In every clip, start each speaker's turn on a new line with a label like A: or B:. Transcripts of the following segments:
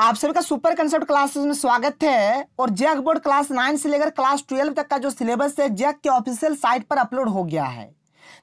A: आप सभी का सुपर कंसेप्ट क्लासेस में स्वागत है और जैक बोर्ड क्लास नाइन से लेकर क्लास ट्वेल्व तक का जो सिलेबस है जैक के ऑफिशियल साइट पर अपलोड हो गया है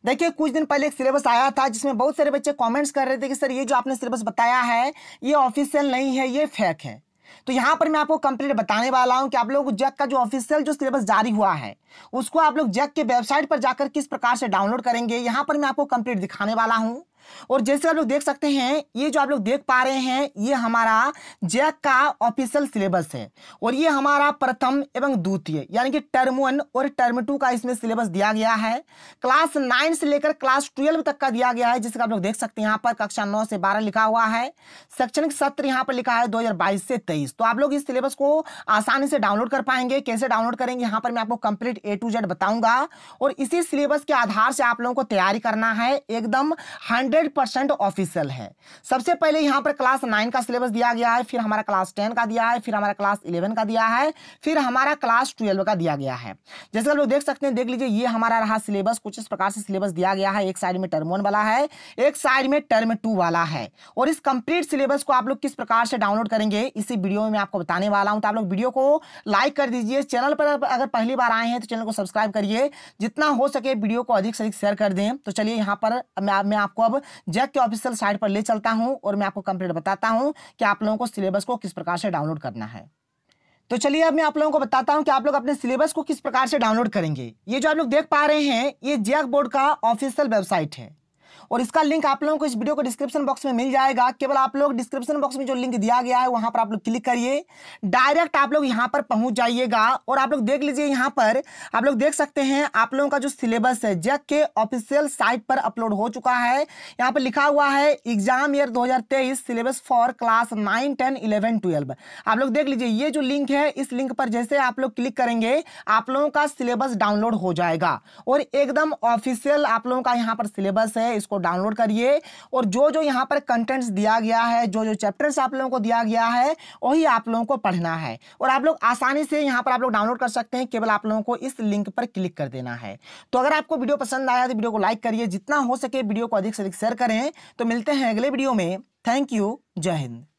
A: देखिए कुछ दिन पहले एक सिलेबस आया था जिसमें बहुत सारे बच्चे कमेंट्स कर रहे थे कि सर ये जो आपने सिलेबस बताया है ये ऑफिशियल नहीं है ये फेक है तो यहाँ पर मैं आपको कंप्लीट बताने वाला हूँ कि आप लोग को जैक का जो ऑफिशियल जो सिलेबस जारी हुआ है उसको आप लोग जैक के वेबसाइट पर जाकर किस प्रकार से डाउनलोड करेंगे यहाँ पर मैं आपको कंप्लीट दिखाने वाला हूँ और जैसे आप लोग देख सकते हैं ये जो आप लोग देख पा रहे हैं ये हमारा जैक का ऑफिशियल सिलेबस है और ये हमारा प्रथम एवं द्वितीय यानी कि टर्म वन और टर्म टू का इसमें सिलेबस दिया गया है क्लास नाइन से लेकर क्लास ट्वेल्व तक का दिया गया है जिसका आप लोग देख सकते हैं यहाँ पर कक्षा नौ से बारह लिखा हुआ है शैक्षणिक सत्र यहाँ पर लिखा है दो से तेईस तो आप लोग इस सिलेबस को आसानी से डाउनलोड कर पाएंगे कैसे डाउनलोड करेंगे यहाँ पर मैं आपको कंप्लीट ए टू जेड बताऊंगा और इसी सिलेबस के आधार से आप लोगों को तैयारी करना है एकदम हंड्रेड हंड्रेड परसेंट ऑफिशियल है सबसे पहले यहाँ पर क्लास नाइन का सिलेबस दिया गया है फिर हमारा क्लास टेन का दिया है फिर हमारा क्लास इलेवन का दिया है फिर हमारा क्लास ट्वेल्व का दिया गया है जैसे आप लोग देख सकते हैं देख लीजिए ये हमारा रहा सिलेबस कुछ इस प्रकार से सिलेबस दिया गया है एक साइड में टर्म वन वाला है एक साइड में टर्म टू वाला है और इस कंप्लीट सिलेबस को आप लोग किस प्रकार से डाउनलोड करेंगे इसी वीडियो में आपको बताने वाला हूँ तो आप लोग वीडियो को लाइक कर दीजिए चैनल पर अगर पहली बार आए हैं तो चैनल को सब्सक्राइब करिए जितना हो सके वीडियो को अधिक से अधिक शेयर कर दें तो चलिए यहाँ पर मैं आपको अब जैक के ऑफिशियल साइट पर ले चलता हूँ और मैं आपको कंप्लीट बताता हूँ कि आप लोगों को सिलेबस को किस प्रकार से डाउनलोड करना है तो चलिए अब मैं आप लोगों को बताता हूं कि आप लोग अपने सिलेबस को किस प्रकार से डाउनलोड करेंगे ये जो आप लोग देख पा रहे हैं ये जैक बोर्ड का ऑफिशियल वेबसाइट है और इसका लिंक आप लोगों को इस वीडियो को डिस्क्रिप्शन बॉक्स में मिल जाएगा केवल आप लोग डिस्क्रिप्शन बॉक्स में जो लिंक दिया गया है वहां पर आप लोग क्लिक करिए डायरेक्ट आप लोग यहाँ पर पहुंच जाइएगा और आप लोग देख लीजिए यहाँ पर आप लोग देख सकते हैं आप लोगों का जो सिलेबस है जैक के ऑफिशियल साइट पर अपलोड हो चुका है यहाँ पर लिखा हुआ है एग्जाम ईयर दो syllabus for class nine ten eleven twelve आप लोग देख लीजिए ये जो लिंक है इस लिंक पर जैसे आप लोग क्लिक करेंगे आप लोगों का सिलेबस डाउनलोड हो जाएगा और एकदम ऑफिशियल आप लोगों का यहाँ पर सिलेबस है इसको डाउनलोड करिए और जो जो यहाँ पर कंटेंट्स दिया गया है जो जो चैप्टर्स आप लोगों को दिया गया है वही आप लोगों को पढ़ना है और आप लोग आसानी से यहाँ पर आप लोग डाउनलोड कर सकते हैं केवल आप लोगों को इस लिंक पर क्लिक कर देना है तो अगर आपको वीडियो पसंद आया तो वीडियो को लाइक करिए जितना हो सके वीडियो को अधिक से अधिक शेयर करें तो मिलते हैं अगले वीडियो में थैंक यू जय हिंद